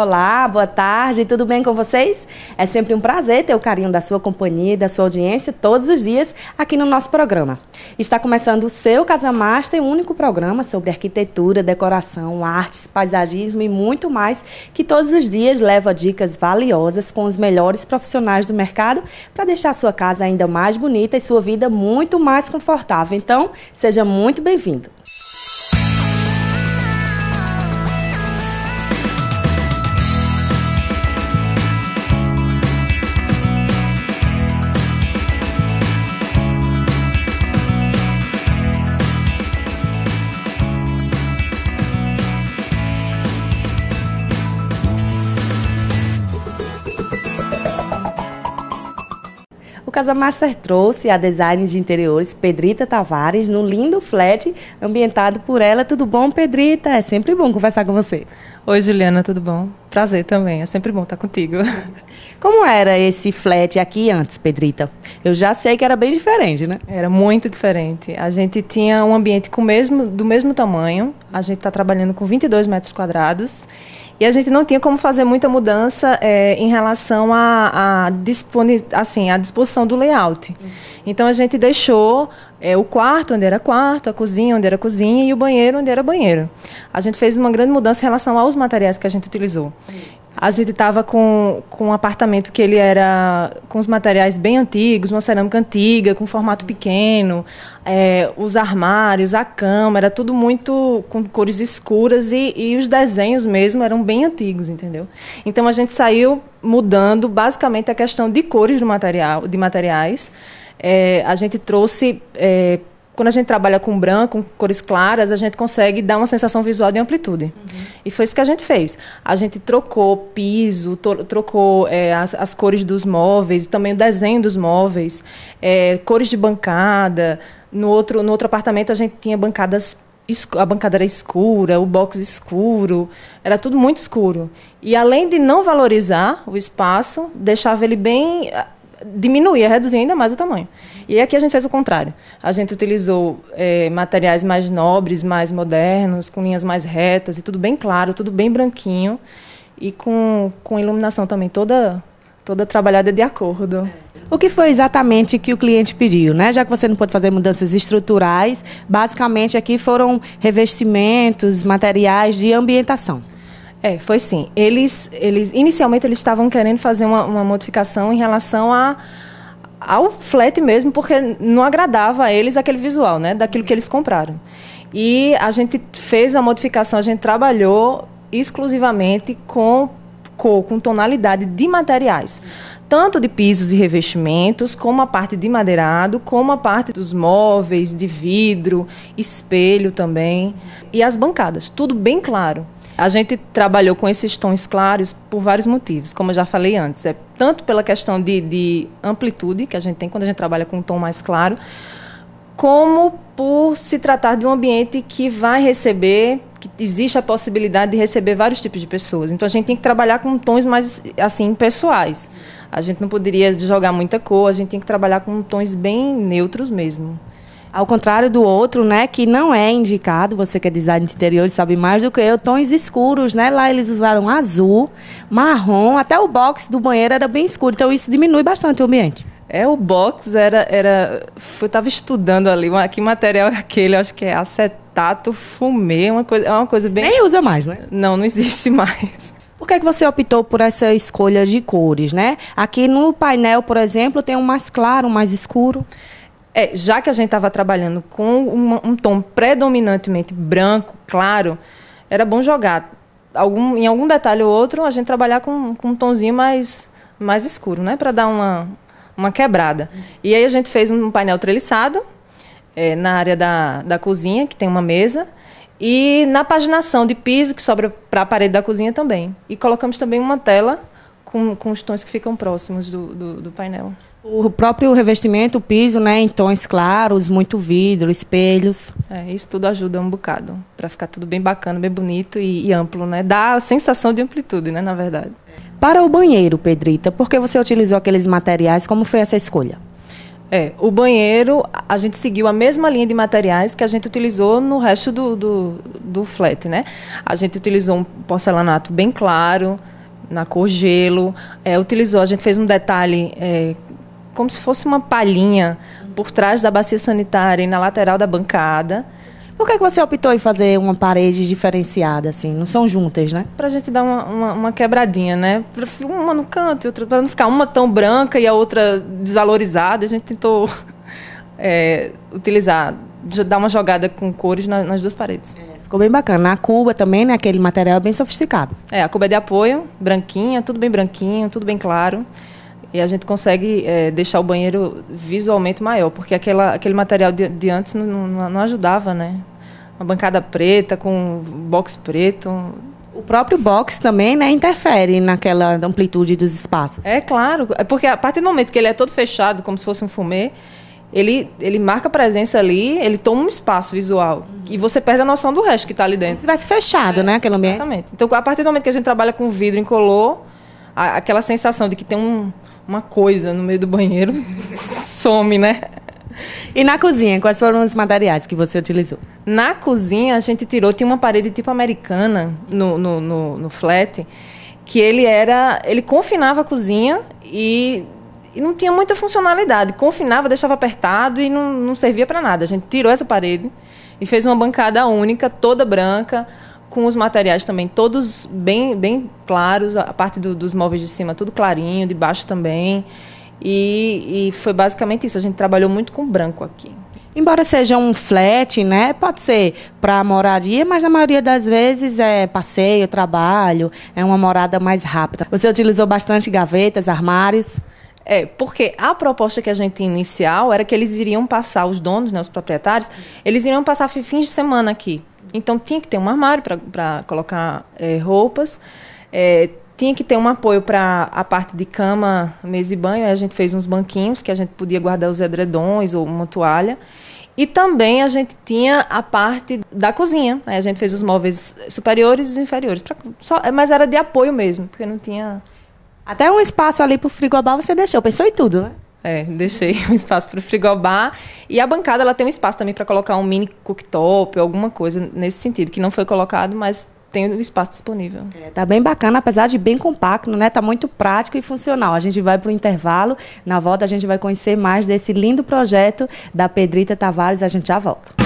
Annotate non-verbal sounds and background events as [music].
Olá, boa tarde, tudo bem com vocês? É sempre um prazer ter o carinho da sua companhia e da sua audiência todos os dias aqui no nosso programa. Está começando o seu Casa Master, o único programa sobre arquitetura, decoração, artes, paisagismo e muito mais, que todos os dias leva dicas valiosas com os melhores profissionais do mercado para deixar sua casa ainda mais bonita e sua vida muito mais confortável. Então, seja muito bem-vindo. Casa Master trouxe a design de interiores Pedrita Tavares no lindo flat ambientado por ela. Tudo bom, Pedrita? É sempre bom conversar com você. Oi, Juliana, tudo bom? Prazer também, é sempre bom estar contigo. [laughs] Como era esse flat aqui antes, Pedrita? Eu já sei que era bem diferente, né? Era muito diferente. A gente tinha um ambiente com mesmo, do mesmo tamanho, a gente está trabalhando com 22 metros quadrados e a gente não tinha como fazer muita mudança é, em relação à a, a assim, disposição do layout. Uhum. Então a gente deixou é, o quarto onde era quarto, a cozinha onde era cozinha e o banheiro onde era banheiro. A gente fez uma grande mudança em relação aos materiais que a gente utilizou. Uhum a gente estava com, com um apartamento que ele era com os materiais bem antigos, uma cerâmica antiga, com formato pequeno, é, os armários, a cama, era tudo muito com cores escuras e, e os desenhos mesmo eram bem antigos, entendeu? Então a gente saiu mudando basicamente a questão de cores do material, de materiais. É, a gente trouxe é, quando a gente trabalha com branco, com cores claras, a gente consegue dar uma sensação visual de amplitude. Uhum. E foi isso que a gente fez. A gente trocou piso, trocou é, as, as, cores dos móveis, também o desenho dos móveis, é, cores de bancada. No outro, no outro apartamento a gente tinha bancadas a bancada era escura, o box escuro, era tudo muito escuro. E além de não valorizar o espaço, deixava ele bem diminuir, reduzir ainda mais o tamanho. E aqui a gente fez o contrário. A gente utilizou é, materiais mais nobres, mais modernos, com linhas mais retas e tudo bem claro, tudo bem branquinho e com, com iluminação também toda toda trabalhada de acordo. O que foi exatamente que o cliente pediu, né? Já que você não pôde fazer mudanças estruturais, basicamente aqui foram revestimentos, materiais de ambientação. É, foi sim. Eles, eles inicialmente eles estavam querendo fazer uma, uma modificação em relação a ao flat mesmo, porque não agradava a eles aquele visual, né, daquilo que eles compraram. E a gente fez a modificação, a gente trabalhou exclusivamente com cor, com tonalidade de materiais, tanto de pisos e revestimentos, como a parte de madeirado, como a parte dos móveis, de vidro, espelho também, e as bancadas, tudo bem claro. A gente trabalhou com esses tons claros por vários motivos, como eu já falei antes. É tanto pela questão de, de amplitude que a gente tem quando a gente trabalha com um tom mais claro, como por se tratar de um ambiente que vai receber, que existe a possibilidade de receber vários tipos de pessoas. Então a gente tem que trabalhar com tons mais assim pessoais. A gente não poderia jogar muita cor, a gente tem que trabalhar com tons bem neutros mesmo. Ao contrário do outro, né, que não é indicado, você que é design de interiores sabe mais do que eu, tons escuros, né? Lá eles usaram azul, marrom, até o box do banheiro era bem escuro, então isso diminui bastante o ambiente. É, o box era. era eu estava estudando ali, que material é aquele? acho que é acetato, fumê, uma coisa, é uma coisa bem. Nem usa mais, né? Não, não existe mais. Por que, é que você optou por essa escolha de cores, né? Aqui no painel, por exemplo, tem um mais claro, um mais escuro. É, já que a gente estava trabalhando com uma, um tom predominantemente branco, claro, era bom jogar algum, em algum detalhe ou outro a gente trabalhar com, com um tonzinho mais, mais escuro, né, para dar uma, uma quebrada. E aí a gente fez um painel treliçado é, na área da, da cozinha, que tem uma mesa, e na paginação de piso, que sobra para a parede da cozinha também. E colocamos também uma tela com, com os tons que ficam próximos do, do, do painel. O próprio revestimento, o piso, né, em tons claros, muito vidro, espelhos. É, isso tudo ajuda um bocado para ficar tudo bem bacana, bem bonito e, e, amplo, né? Dá a sensação de amplitude, né, na verdade. Para o banheiro, Pedrita, por que você utilizou aqueles materiais? Como foi essa escolha? É, o banheiro, a gente seguiu a mesma linha de materiais que a gente utilizou no resto do, do, do flat, né? A gente utilizou um porcelanato bem claro, na cor gelo, é, utilizou, a gente fez um detalhe é, como se fosse uma palhinha por trás da bacia sanitária e na lateral da bancada. Por que, que você optou em fazer uma parede diferenciada, assim? Não são juntas, né? Pra gente dar uma, uma, uma quebradinha, né? Uma no canto e outra. Pra não ficar uma tão branca e a outra desvalorizada, a gente tentou [laughs] é, utilizar, dar uma jogada com cores na, nas duas paredes. É, ficou bem bacana. A cuba também, né? Aquele material é bem sofisticado. É, a cuba é de apoio, branquinha, tudo bem branquinho, tudo bem claro. E a gente consegue é, deixar o banheiro visualmente maior, porque aquela, aquele material de, de antes não, não, não, ajudava, né? Uma bancada preta, com box preto. O próprio box também né, interfere naquela amplitude dos espaços. É claro, é porque a partir do momento que ele é todo fechado, como se fosse um fumê, ele, ele marca a presença ali, ele toma um espaço visual. Uhum. E você perde a noção do resto que está ali dentro. Se tivesse fechado, é, né, aquele ambiente. Exatamente. Então, a partir do momento que a gente trabalha com vidro incolor, a, aquela sensação de que tem um, uma coisa no meio do banheiro, [laughs] some, né? E na cozinha, quais foram os materiais que você utilizou? Na cozinha, a gente tirou, tinha uma parede tipo americana no, no, no, no flat, que ele era. Ele confinava a cozinha e, e não tinha muita funcionalidade. Confinava, deixava apertado e não, não servia para nada. A gente tirou essa parede e fez uma bancada única, toda branca com os materiais também todos bem, bem claros, a parte do, dos móveis de cima tudo clarinho, de baixo também. E, e foi basicamente isso. A gente trabalhou muito com branco aqui. Embora seja um flat, né? Pode ser para moradia, mas na maioria das vezes é passeio, trabalho, é uma morada mais rápida. Você utilizou bastante gavetas, armários? É, porque a proposta que a gente inicial era que eles iriam passar, os donos, né, os proprietários, eles iriam passar fins de semana aqui. Então tinha que ter um armário para colocar é, roupas, é, tinha que ter um apoio para a parte de cama, mesa e banho. Aí a gente fez uns banquinhos que a gente podia guardar os edredons ou uma toalha. E também a gente tinha a parte da cozinha. Aí a gente fez os móveis superiores e inferiores. Pra, só, mas era de apoio mesmo, porque não tinha. Até um espaço ali para o frigobar você deixou, pensou em tudo, né? É, deixei [laughs] um espaço para o frigobar. E a bancada ela tem um espaço também para colocar um mini cooktop, alguma coisa nesse sentido, que não foi colocado, mas tem um espaço disponível. É, tá bem bacana, apesar de bem compacto, né? Tá muito prático e funcional. A gente vai para o intervalo, na volta a gente vai conhecer mais desse lindo projeto da Pedrita Tavares. A gente já volta.